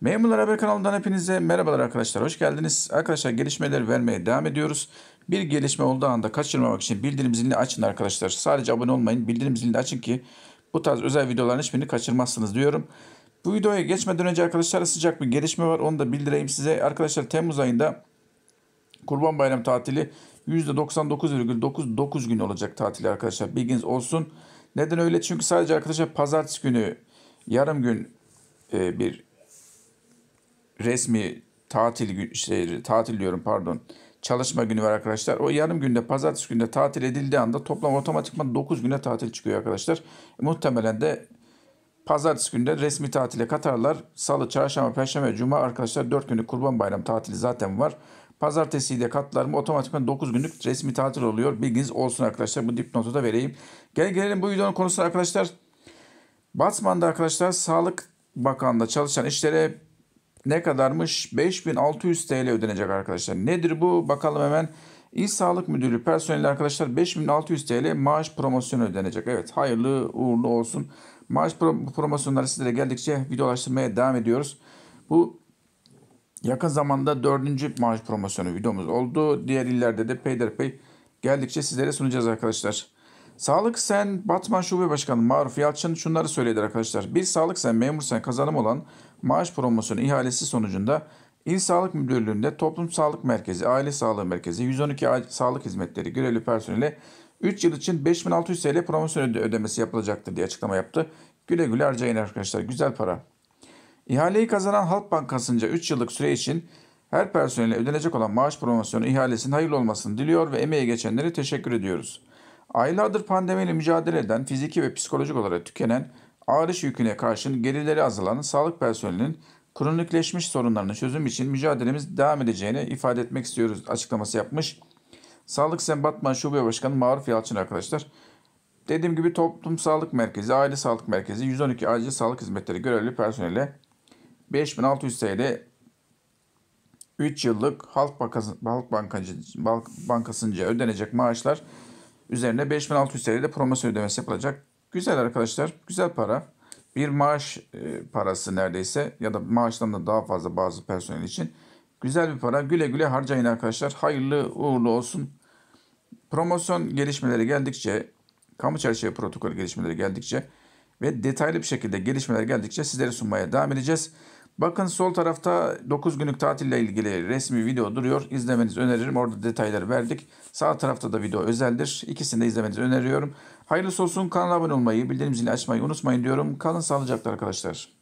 Memurlar Haber kanalından hepinize merhabalar arkadaşlar. Hoş geldiniz. Arkadaşlar gelişmeleri vermeye devam ediyoruz. Bir gelişme olduğu anda kaçırmamak için bildirim zilini açın arkadaşlar. Sadece abone olmayın. Bildirim zilini açın ki bu tarz özel videoların hiçbirini kaçırmazsınız diyorum. Bu videoya geçmeden önce arkadaşlar sıcak bir gelişme var. Onu da bildireyim size. Arkadaşlar Temmuz ayında Kurban Bayram tatili %99,99 gün olacak tatili arkadaşlar. Bilginiz olsun. Neden öyle? Çünkü sadece arkadaşlar pazartesi günü yarım gün e, bir resmi tatil şey, tatil diyorum pardon çalışma günü var arkadaşlar. O yarım günde pazartesi günde tatil edildiği anda toplam otomatikman 9 güne tatil çıkıyor arkadaşlar. muhtemelen de pazartesi günde resmi tatile katarlar. Salı, çarşamba, perşembe, cuma arkadaşlar 4 günlük kurban bayramı tatili zaten var. Pazartesiyi de katlar mı otomatikman 9 günlük resmi tatil oluyor. Bilginiz olsun arkadaşlar. Bu dipnotu da vereyim. Gel gelelim bu videonun konusu arkadaşlar. Batman'da arkadaşlar Sağlık bakanlığı çalışan işlere ne kadarmış? 5600 TL ödenecek arkadaşlar. Nedir bu? Bakalım hemen. İl Sağlık Müdürlüğü personeli arkadaşlar 5600 TL maaş promosyonu ödenecek. Evet hayırlı uğurlu olsun. Maaş pro- promosyonları sizlere geldikçe videolaştırmaya devam ediyoruz. Bu yakın zamanda dördüncü maaş promosyonu videomuz oldu. Diğer illerde de peyderpey geldikçe sizlere sunacağız arkadaşlar. Sağlık Sen Batman Şube Başkanı Maruf Yalçın şunları söyledi arkadaşlar. Bir Sağlık Sen memur sen kazanım olan maaş promosyonu ihalesi sonucunda İl Sağlık Müdürlüğü'nde Toplum Sağlık Merkezi, Aile Sağlığı Merkezi, 112 Sağlık Hizmetleri görevli personeli 3 yıl için 5600 TL promosyon ödemesi yapılacaktır diye açıklama yaptı. Güle güle harcayın arkadaşlar güzel para. İhaleyi kazanan Halk Bankası'nca 3 yıllık süre için her personele ödenecek olan maaş promosyonu ihalesinin hayırlı olmasını diliyor ve emeği geçenlere teşekkür ediyoruz. Aylardır pandemiyle mücadele eden, fiziki ve psikolojik olarak tükenen Ağrış yüküne karşın gerileri azalan sağlık personelinin kronikleşmiş sorunlarını çözüm için mücadelemiz devam edeceğini ifade etmek istiyoruz açıklaması yapmış. Sağlık Sen Batman Şube Başkanı Maruf Yalçın arkadaşlar. Dediğim gibi toplum sağlık merkezi, aile sağlık merkezi 112 acil sağlık hizmetleri görevli personeli 5600 TL 3 yıllık Halk Bankası, Halk Bankacı, Bankası'nca ödenecek maaşlar üzerine 5600 TL'de promosyon ödemesi yapılacak. Güzel arkadaşlar, güzel para. Bir maaş e, parası neredeyse ya da maaştan da daha fazla bazı personel için. Güzel bir para. Güle güle harcayın arkadaşlar. Hayırlı uğurlu olsun. Promosyon gelişmeleri geldikçe, kamu çerçeve protokol gelişmeleri geldikçe ve detaylı bir şekilde gelişmeler geldikçe sizlere sunmaya devam edeceğiz. Bakın sol tarafta 9 günlük tatille ilgili resmi video duruyor. İzlemenizi öneririm. Orada detayları verdik. Sağ tarafta da video özeldir. İkisini de izlemenizi öneriyorum. Hayırlısı olsun. Kanala abone olmayı, bildirim zili açmayı unutmayın diyorum. Kalın sağlıcakla arkadaşlar.